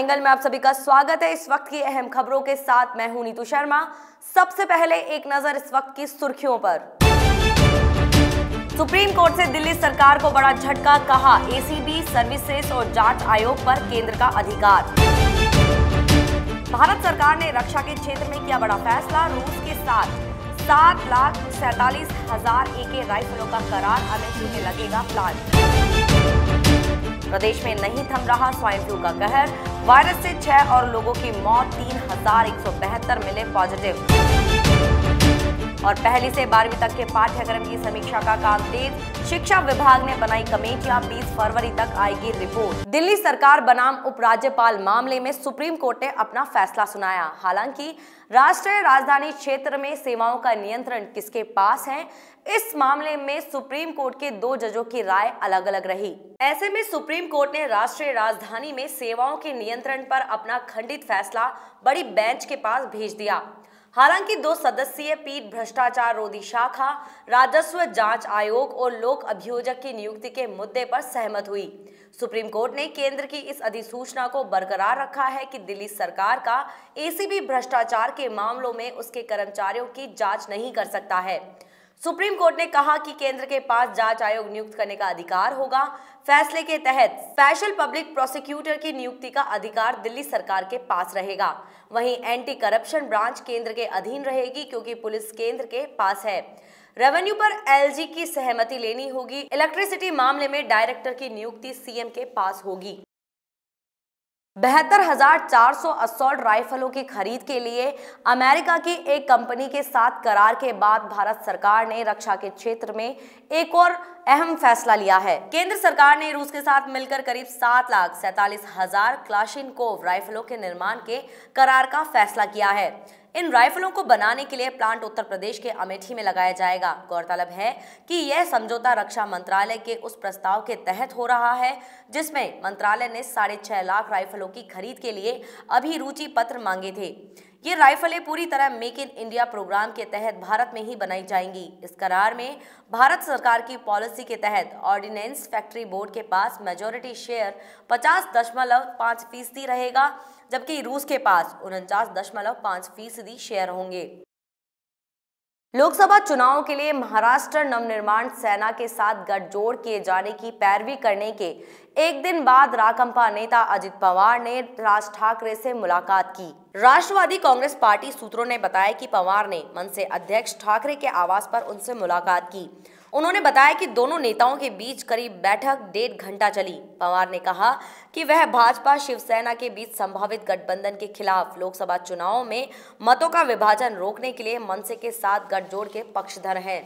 angle में आप सभी का स्वागत है इस वक्त की अहम खबरों के साथ मैं हूं नीतू शर्मा सबसे पहले एक नजर इस वक्त की सुर्खियों पर सुप्रीम कोर्ट से दिल्ली सरकार को बड़ा झटका कहा एसीबी सर्विसेज और जांच आयोग पर केंद्र का अधिकार भारत सरकार ने रक्षा के क्षेत्र में किया बड़ा फैसला रूस के साथ सात लाख सैतालीस हजार एके राइफलों का करार अमित शाह लगेगा प्लान प्रदेश में नहीं थम रहा स्वाइन फ्लू का कहर वायरस से छह और लोगों की मौत तीन हजार एक सौ मिले पॉजिटिव और पहली से बारहवीं तक के पाठ्यक्रम की समीक्षा का काम तेज शिक्षा विभाग ने बनाई कमेटियां 20 फरवरी तक आएगी रिपोर्ट दिल्ली सरकार बनाम उपराज्यपाल मामले में सुप्रीम कोर्ट ने अपना फैसला सुनाया हालांकि राष्ट्रीय राजधानी क्षेत्र में सेवाओं का नियंत्रण किसके पास है इस मामले में सुप्रीम कोर्ट के दो जजों की राय अलग अलग रही ऐसे में सुप्रीम कोर्ट ने राष्ट्रीय राजधानी में सेवाओं के नियंत्रण पर अपना खंडित फैसला बड़ी बेंच के पास भेज दिया हालांकि दो सदस्यीय पीठ भ्रष्टाचार रोधी शाखा राजस्व जांच आयोग और लोक अभियोजक की नियुक्ति के मुद्दे पर सहमत हुई सुप्रीम कोर्ट ने केंद्र की इस अधिसूचना को बरकरार रखा है कि दिल्ली सरकार का एसीबी भ्रष्टाचार के मामलों में उसके कर्मचारियों की जांच नहीं कर सकता है सुप्रीम कोर्ट ने कहा कि केंद्र के पास जांच आयोग नियुक्त करने का अधिकार होगा फैसले के तहत स्पेशल पब्लिक प्रोसिक्यूटर की नियुक्ति का अधिकार दिल्ली सरकार के पास रहेगा वहीं एंटी करप्शन ब्रांच केंद्र के अधीन रहेगी क्योंकि पुलिस केंद्र के पास है रेवेन्यू पर एलजी की सहमति लेनी होगी इलेक्ट्रिसिटी मामले में डायरेक्टर की नियुक्ति सीएम के पास होगी बहत्तर हजार चार सौ असोल्ट राइफलों की खरीद के लिए अमेरिका की एक कंपनी के साथ करार के बाद भारत सरकार ने रक्षा के क्षेत्र में एक और अहम फैसला लिया है केंद्र सरकार ने रूस के साथ मिलकर करीब सात लाख सैतालीस हजार क्लाशिनकोव राइफलों के निर्माण के करार का फैसला किया है इन राइफलों को बनाने के लिए प्लांट उत्तर प्रदेश के अमेठी में लगाया जाएगा गौरतलब है कि यह समझौता रक्षा मंत्रालय के उस प्रस्ताव के तहत हो रहा है जिसमें मंत्रालय ने साढ़े छह लाख राइफलों की खरीद के लिए अभिरुचि पत्र मांगे थे ये राइफलें पूरी तरह मेक इन इंडिया प्रोग्राम के तहत भारत में ही बनाई जाएंगी इस करार में भारत सरकार की पॉलिसी के तहत ऑर्डिनेंस फैक्ट्री बोर्ड के पास मेजोरिटी शेयर पचास दशमलव पाँच फीसदी रहेगा जबकि रूस के पास उनचास दशमलव पाँच फीसदी शेयर होंगे लोकसभा चुनाव के लिए महाराष्ट्र नवनिर्माण सेना के साथ गठजोड़ किए जाने की पैरवी करने के एक दिन बाद राकंपा नेता अजित पवार ने राज ठाकरे से मुलाकात की राष्ट्रवादी कांग्रेस पार्टी सूत्रों ने बताया कि पवार ने मन से अध्यक्ष ठाकरे के आवास पर उनसे मुलाकात की उन्होंने बताया कि दोनों नेताओं के बीच करीब बैठक डेढ़ घंटा चली पवार ने कहा कि वह भाजपा शिवसेना के बीच संभावित गठबंधन के खिलाफ लोकसभा चुनाव में मतों का विभाजन रोकने के लिए मनसे के साथ गठजोड़ के पक्षधर हैं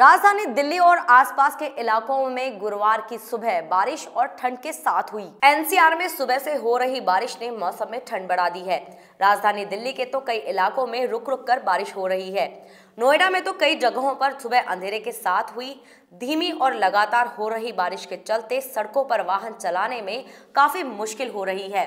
राजधानी दिल्ली और आसपास के इलाकों में गुरुवार की सुबह बारिश और ठंड के साथ हुई एनसीआर में सुबह से हो रही बारिश ने मौसम में ठंड बढ़ा दी है राजधानी दिल्ली के तो कई इलाकों में रुक रुक कर बारिश हो रही है नोएडा में तो कई जगहों पर सुबह अंधेरे के साथ हुई धीमी और लगातार हो रही बारिश के चलते सड़कों पर वाहन चलाने में काफी मुश्किल हो रही है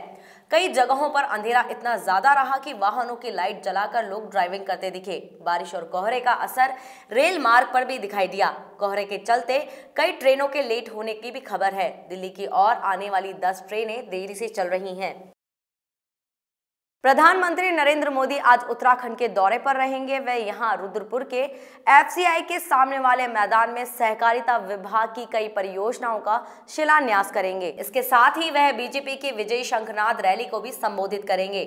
कई जगहों पर अंधेरा इतना ज्यादा रहा कि वाहनों की लाइट जलाकर लोग ड्राइविंग करते दिखे बारिश और कोहरे का असर रेल मार्ग पर भी दिखाई दिया कोहरे के चलते कई ट्रेनों के लेट होने की भी खबर है दिल्ली की और आने वाली दस ट्रेनें देरी से चल रही हैं प्रधानमंत्री नरेंद्र मोदी आज उत्तराखंड के दौरे पर रहेंगे वे यहां रुद्रपुर के एफसीआई के सामने वाले मैदान में सहकारिता विभाग की कई परियोजनाओं का शिलान्यास करेंगे इसके साथ ही वह बीजेपी की विजय शंखनाथ रैली को भी संबोधित करेंगे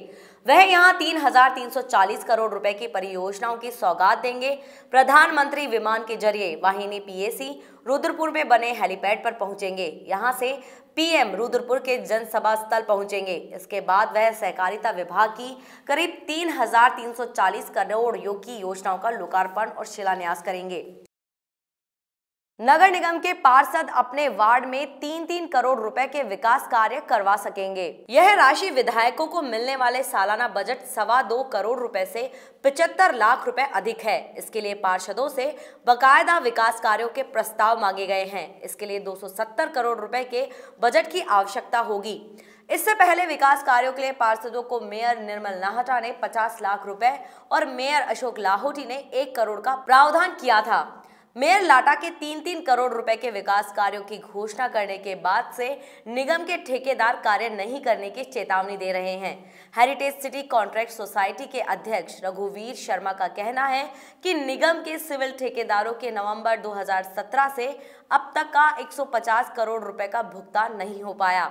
वह यहां 3,340 करोड़ रुपए की परियोजनाओं की सौगात देंगे प्रधानमंत्री विमान के जरिए वाहिनी पीएसी रुद्रपुर में बने हेलीपैड पर पहुंचेंगे यहां से पीएम रुद्रपुर के जनसभा स्थल पहुंचेंगे इसके बाद वह सहकारिता विभाग की करीब 3,340 करोड़ की योजनाओं का लोकार्पण और शिलान्यास करेंगे नगर निगम के पार्षद अपने वार्ड में तीन तीन करोड़ रुपए के विकास कार्य करवा सकेंगे यह राशि विधायकों को मिलने वाले सालाना बजट सवा दो करोड़ रुपए से पिछहत्तर लाख रुपए अधिक है इसके लिए पार्षदों से बकायदा विकास कार्यों के प्रस्ताव मांगे गए हैं इसके लिए 270 करोड़ रुपए के बजट की आवश्यकता होगी इससे पहले विकास कार्यों के लिए पार्षदों को मेयर निर्मल नाहटा ने पचास लाख रुपए और मेयर अशोक लाहौटी ने एक करोड़ का प्रावधान किया था मेयर लाटा के तीन तीन करोड़ रुपए के विकास कार्यों की घोषणा करने के बाद से निगम के ठेकेदार कार्य नहीं करने की चेतावनी दे रहे हैं हेरिटेज सिटी कॉन्ट्रैक्ट सोसाइटी के अध्यक्ष रघुवीर शर्मा का कहना है कि निगम के सिविल ठेकेदारों के नवंबर 2017 से अब तक का 150 करोड़ रुपए का भुगतान नहीं हो पाया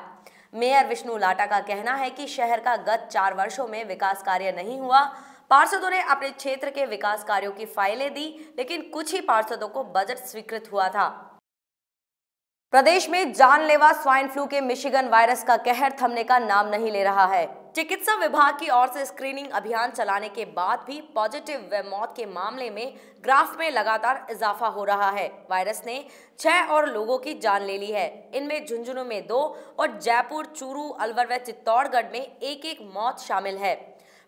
मेयर विष्णु लाटा का कहना है कि शहर का गत चार वर्षों में विकास कार्य नहीं हुआ पार्षदों ने अपने क्षेत्र के विकास कार्यों की फाइलें दी लेकिन कुछ ही पार्षदों को बजट स्वीकृत हुआ था प्रदेश में जानलेवा स्वाइन फ्लू के मिशिगन वायरस का कहर थमने का नाम नहीं ले रहा है चिकित्सा विभाग की ओर से स्क्रीनिंग अभियान चलाने के बाद भी पॉजिटिव व मौत के मामले में ग्राफ में लगातार इजाफा हो रहा है वायरस ने छह और लोगों की जान ले ली है इनमें झुंझुनू में दो और जयपुर चूरू अलवर व चित्तौड़गढ़ में एक एक मौत शामिल है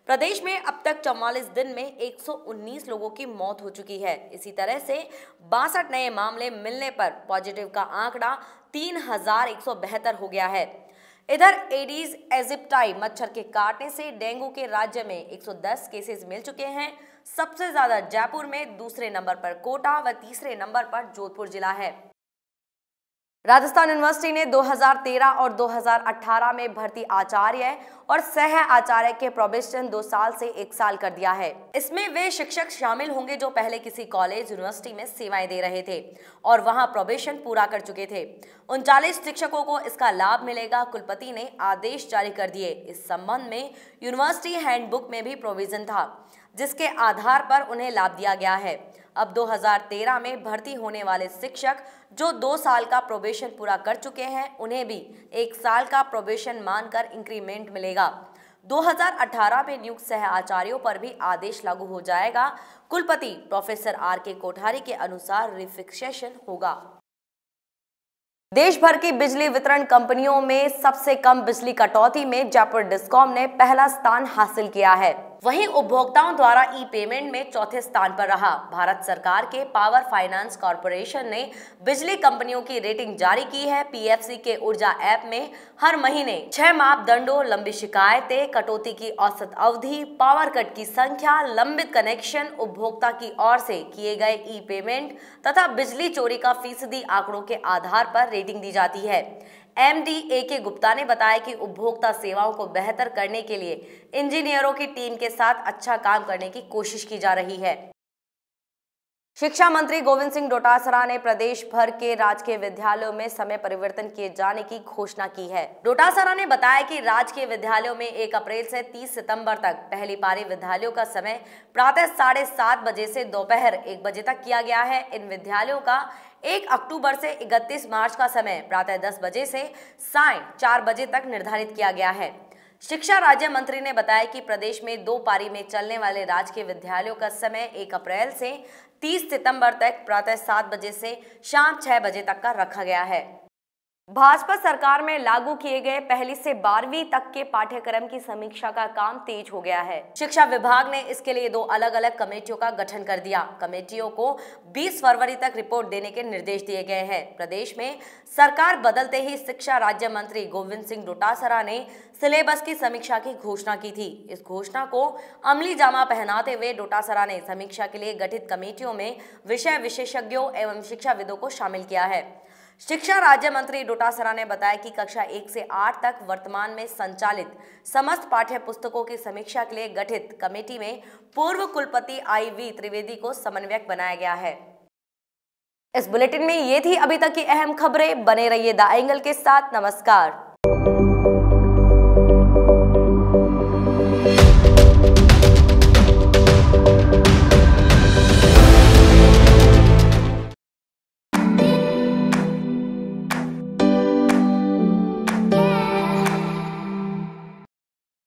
प्रदेश में अब तक चौवालीस दिन में 119 लोगों की मौत हो चुकी है इसी तरह से बासठ नए मामले मिलने पर पॉजिटिव का आंकड़ा तीन हो गया है इधर एडीज एजिप्टाई मच्छर के काटने से डेंगू के राज्य में 110 केसेस मिल चुके हैं सबसे ज्यादा जयपुर में दूसरे नंबर पर कोटा व तीसरे नंबर पर जोधपुर जिला है राजस्थान यूनिवर्सिटी ने 2013 और 2018 में भर्ती आचार्य और सह आचार्य के प्रोबेशन दो साल से एक साल कर दिया है इसमें वे शिक्षक शामिल होंगे जो पहले किसी कॉलेज यूनिवर्सिटी में सेवाएं दे रहे थे और वहां प्रोबेशन पूरा कर चुके थे उनचालीस शिक्षकों को इसका लाभ मिलेगा कुलपति ने आदेश जारी कर दिए इस संबंध में यूनिवर्सिटी हैंडबुक में भी प्रोविजन था जिसके आधार पर उन्हें लाभ दिया गया है अब 2013 में भर्ती होने वाले शिक्षक जो दो साल का प्रोबेशन पूरा कर चुके हैं उन्हें भी एक साल का प्रोबेशन मानकर इंक्रीमेंट मिलेगा 2018 में नियुक्त सह आचार्यों पर भी आदेश लागू हो जाएगा कुलपति प्रोफेसर आर के कोठारी के अनुसार रिफिक्सेशन होगा देश भर की बिजली वितरण कंपनियों में सबसे कम बिजली कटौती में जयपुर डिस्कॉम ने पहला स्थान हासिल किया है वहीं उपभोक्ताओं द्वारा ई पेमेंट में चौथे स्थान पर रहा भारत सरकार के पावर फाइनेंस कॉरपोरेशन ने बिजली कंपनियों की रेटिंग जारी की है पीएफसी के ऊर्जा ऐप में हर महीने छह मापदंडों लंबी शिकायतें कटौती की औसत अवधि पावर कट की संख्या लंबित कनेक्शन उपभोक्ता की ओर से किए गए ई पेमेंट तथा बिजली चोरी का फीसदी आंकड़ों के आधार पर रेटिंग दी जाती है एमडी ए के गुप्ता ने बताया कि उपभोक्ता सेवाओं को बेहतर करने के लिए इंजीनियरों की टीम के साथ अच्छा काम करने की कोशिश की जा रही है शिक्षा मंत्री गोविंद सिंह डोटासरा ने प्रदेश भर के राजकीय विद्यालयों में समय परिवर्तन किए जाने की घोषणा की है डोटासरा ने बताया कि राजकीय विद्यालयों में 1 अप्रैल से 30 सितंबर तक पहली पारी विद्यालयों का समय प्रातः साढ़े सात बजे से दोपहर एक बजे तक किया गया है इन विद्यालयों का एक अक्टूबर से इकतीस मार्च का समय प्रातः दस बजे से साय चार बजे तक निर्धारित किया गया है शिक्षा राज्य मंत्री ने बताया कि प्रदेश में दो पारी में चलने वाले राजकीय विद्यालयों का समय 1 अप्रैल से 30 सितंबर तक प्रातः सात बजे से शाम छह बजे तक का रखा गया है भाजपा सरकार में लागू किए गए पहली से बारहवीं तक के पाठ्यक्रम की समीक्षा का काम तेज हो गया है शिक्षा विभाग ने इसके लिए दो अलग अलग कमेटियों का गठन कर दिया कमेटियों को 20 फरवरी तक रिपोर्ट देने के निर्देश दिए गए हैं प्रदेश में सरकार बदलते ही शिक्षा राज्य मंत्री गोविंद सिंह डोटासरा ने सिलेबस की समीक्षा की घोषणा की थी इस घोषणा को अमली जामा पहनाते हुए डोटासरा ने समीक्षा के लिए गठित कमेटियों में विषय विशेषज्ञों एवं शिक्षाविदों को शामिल किया है शिक्षा राज्य मंत्री डोटासरा ने बताया कि कक्षा एक से आठ तक वर्तमान में संचालित समस्त पाठ्य पुस्तकों की समीक्षा के लिए गठित कमेटी में पूर्व कुलपति आई वी त्रिवेदी को समन्वयक बनाया गया है इस बुलेटिन में ये थी अभी तक की अहम खबरें बने रहिए द एंगल के साथ नमस्कार